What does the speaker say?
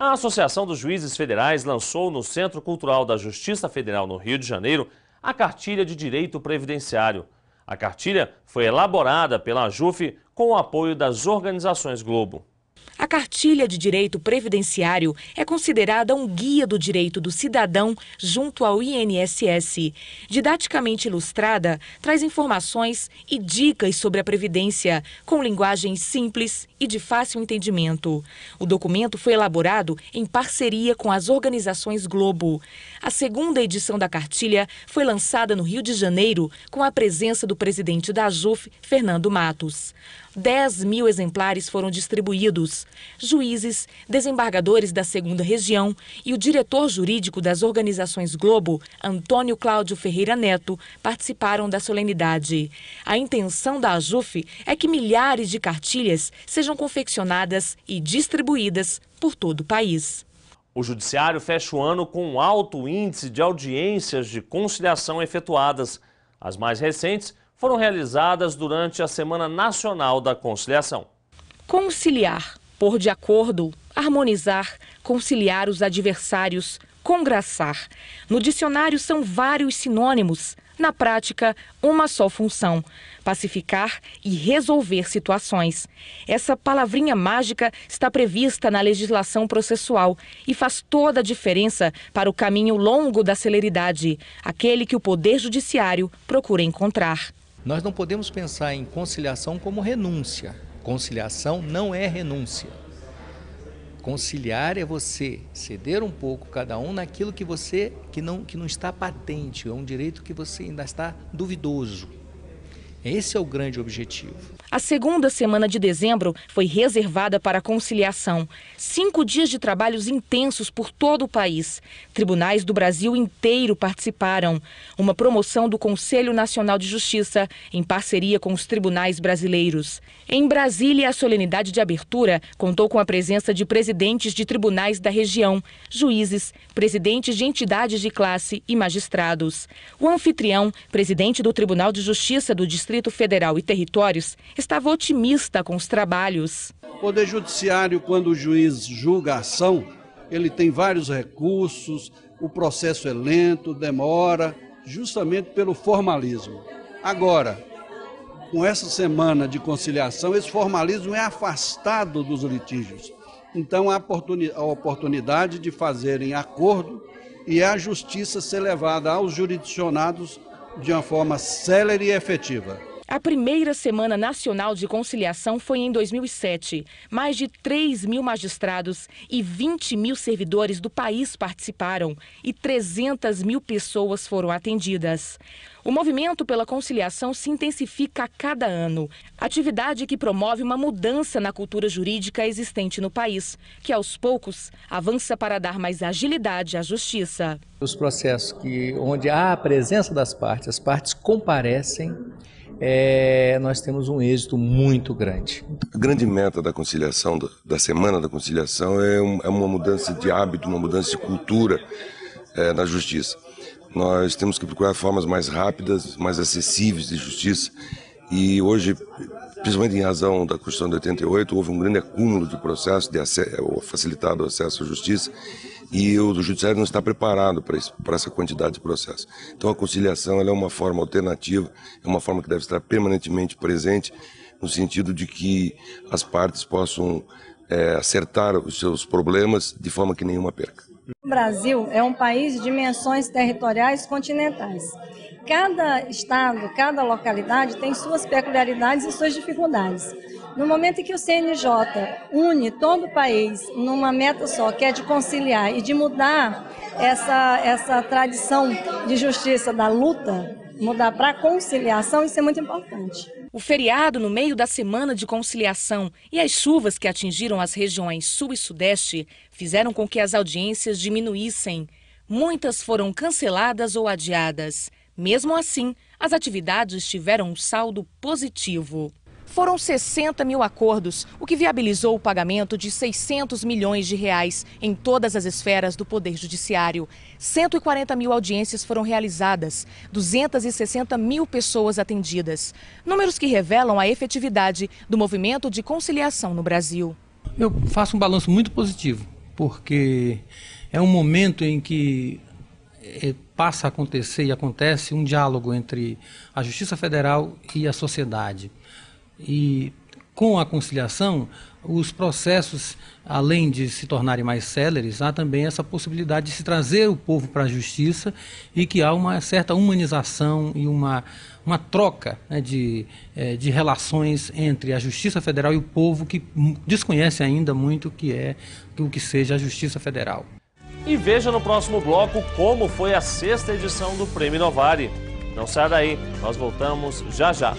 A Associação dos Juízes Federais lançou no Centro Cultural da Justiça Federal no Rio de Janeiro a Cartilha de Direito Previdenciário. A cartilha foi elaborada pela JUF com o apoio das organizações Globo. A Cartilha de Direito Previdenciário é considerada um guia do direito do cidadão junto ao INSS. Didaticamente ilustrada, traz informações e dicas sobre a Previdência, com linguagem simples e de fácil entendimento. O documento foi elaborado em parceria com as organizações Globo. A segunda edição da cartilha foi lançada no Rio de Janeiro com a presença do presidente da JUF, Fernando Matos. 10 mil exemplares foram distribuídos juízes, desembargadores da segunda região e o diretor jurídico das organizações Globo, Antônio Cláudio Ferreira Neto, participaram da solenidade. A intenção da AJUF é que milhares de cartilhas sejam confeccionadas e distribuídas por todo o país. O Judiciário fecha o ano com um alto índice de audiências de conciliação efetuadas. As mais recentes foram realizadas durante a Semana Nacional da Conciliação. Conciliar pôr de acordo, harmonizar, conciliar os adversários, congraçar. No dicionário são vários sinônimos, na prática, uma só função: pacificar e resolver situações. Essa palavrinha mágica está prevista na legislação processual e faz toda a diferença para o caminho longo da celeridade, aquele que o Poder Judiciário procura encontrar. Nós não podemos pensar em conciliação como renúncia Conciliação não é renúncia. Conciliar é você ceder um pouco cada um naquilo que você que não que não está patente, é um direito que você ainda está duvidoso. Esse é o grande objetivo. A segunda semana de dezembro foi reservada para a conciliação. Cinco dias de trabalhos intensos por todo o país. Tribunais do Brasil inteiro participaram. Uma promoção do Conselho Nacional de Justiça, em parceria com os tribunais brasileiros. Em Brasília, a solenidade de abertura contou com a presença de presidentes de tribunais da região, juízes, presidentes de entidades de classe e magistrados. O anfitrião, presidente do Tribunal de Justiça do Distrito Distrito Federal e territórios, estava otimista com os trabalhos. O Poder Judiciário, quando o juiz julga a ação, ele tem vários recursos, o processo é lento, demora, justamente pelo formalismo. Agora, com essa semana de conciliação, esse formalismo é afastado dos litígios. Então, há a oportunidade de fazerem acordo e a justiça ser levada aos jurisdicionados de uma forma célere e efetiva. A primeira Semana Nacional de Conciliação foi em 2007. Mais de 3 mil magistrados e 20 mil servidores do país participaram e 300 mil pessoas foram atendidas. O movimento pela conciliação se intensifica a cada ano, atividade que promove uma mudança na cultura jurídica existente no país, que aos poucos avança para dar mais agilidade à justiça. Os processos que onde há a presença das partes, as partes comparecem é, nós temos um êxito muito grande. A grande meta da conciliação, da Semana da Conciliação, é, é, uma mudança de hábito, uma mudança de cultura é, na justiça. Nós temos que procurar formas mais rápidas, mais acessíveis de justiça. E hoje, principalmente em razão da Constituição de 88, houve um grande acúmulo de processos, de facilitado acesso à justiça e o judiciário não está preparado para, isso, para essa quantidade de processos. Então a conciliação é uma forma alternativa, é uma forma que deve estar permanentemente presente, no sentido de que as partes possam é, acertar os seus problemas de forma que nenhuma perca. O Brasil é um país de dimensões territoriais continentais. Cada estado, cada localidade tem suas peculiaridades e suas dificuldades. No momento em que o CNJ une todo o país numa meta só, que é de conciliar e de mudar essa, essa tradição de justiça da luta, mudar para conciliação, isso é muito importante. O feriado no meio da semana de conciliação e as chuvas que atingiram as regiões Sul e Sudeste fizeram com que as audiências diminuíssem. Muitas foram canceladas ou adiadas. Mesmo assim, as atividades tiveram um saldo positivo. Foram 60 mil acordos, o que viabilizou o pagamento de 600 milhões de reais em todas as esferas do Poder Judiciário. 140 mil audiências foram realizadas, 260 mil pessoas atendidas. Números que revelam a efetividade do movimento de conciliação no Brasil. Eu faço um balanço muito positivo, porque é um momento em que eh, passa a acontecer e acontece um diálogo entre a Justiça Federal e a sociedade. E com a conciliação, os processos, além de se tornarem mais céleres, há também essa possibilidade de se trazer o povo para a justiça e que há uma certa humanização e uma, uma troca né, de, eh, de relações entre a Justiça Federal e o povo que desconhece ainda muito o que é o que seja a Justiça Federal. E veja no próximo bloco como foi a sexta edição do Prêmio Novare. Não sai daí, nós voltamos já já.